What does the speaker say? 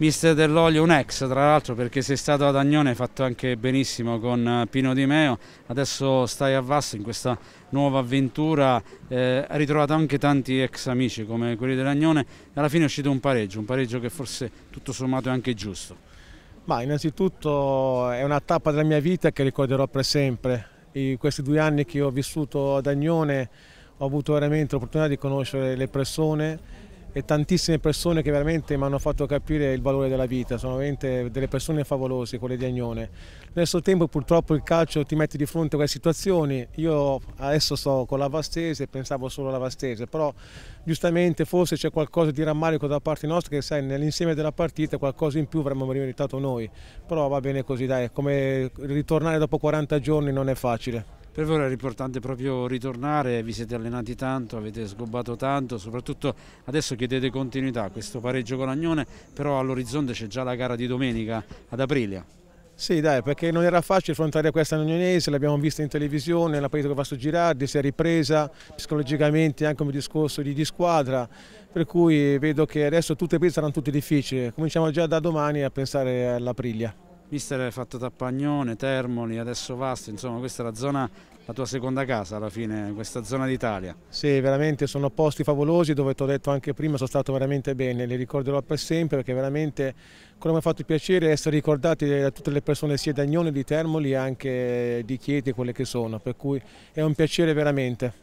mister dell'olio, un ex tra l'altro perché sei stato ad Agnone, hai fatto anche benissimo con eh, Pino Di Meo, adesso stai a Vasso in questa nuova avventura, eh, hai ritrovato anche tanti ex amici come quelli dell'Agnone, e alla fine è uscito un pareggio, un pareggio che forse tutto sommato è anche giusto. Ma innanzitutto è una tappa della mia vita che ricorderò per sempre, in questi due anni che ho vissuto ad Agnone ho avuto veramente l'opportunità di conoscere le persone e tantissime persone che veramente mi hanno fatto capire il valore della vita, sono veramente delle persone favolose, quelle di Agnone. Nel suo tempo purtroppo il calcio ti mette di fronte a queste situazioni, io adesso sto con la Vastese e pensavo solo alla Vastese, però giustamente forse c'è qualcosa di rammarico da parte nostra che sai nell'insieme della partita qualcosa in più avremmo meritato noi, però va bene così dai, come ritornare dopo 40 giorni non è facile. Per voi era importante proprio ritornare, vi siete allenati tanto, avete sgobbato tanto, soprattutto adesso chiedete continuità a questo pareggio con Agnone, però all'orizzonte c'è già la gara di domenica ad Aprilia. Sì dai, perché non era facile affrontare questa Agnonese, l'abbiamo vista in televisione, la partita che va su Girardi si è ripresa psicologicamente anche un discorso di, di squadra, per cui vedo che adesso tutte le partite saranno tutte difficili, cominciamo già da domani a pensare all'Aprilia. Mister hai fatto Tappagnone, Termoli, adesso Vasto, insomma questa è la zona, la tua seconda casa alla fine, questa zona d'Italia. Sì, veramente sono posti favolosi dove ti ho detto anche prima, sono stato veramente bene, li ricorderò per sempre perché veramente come mi ha fatto piacere essere ricordati da tutte le persone sia di Agnone, di Termoli e anche di Chieti, quelle che sono, per cui è un piacere veramente.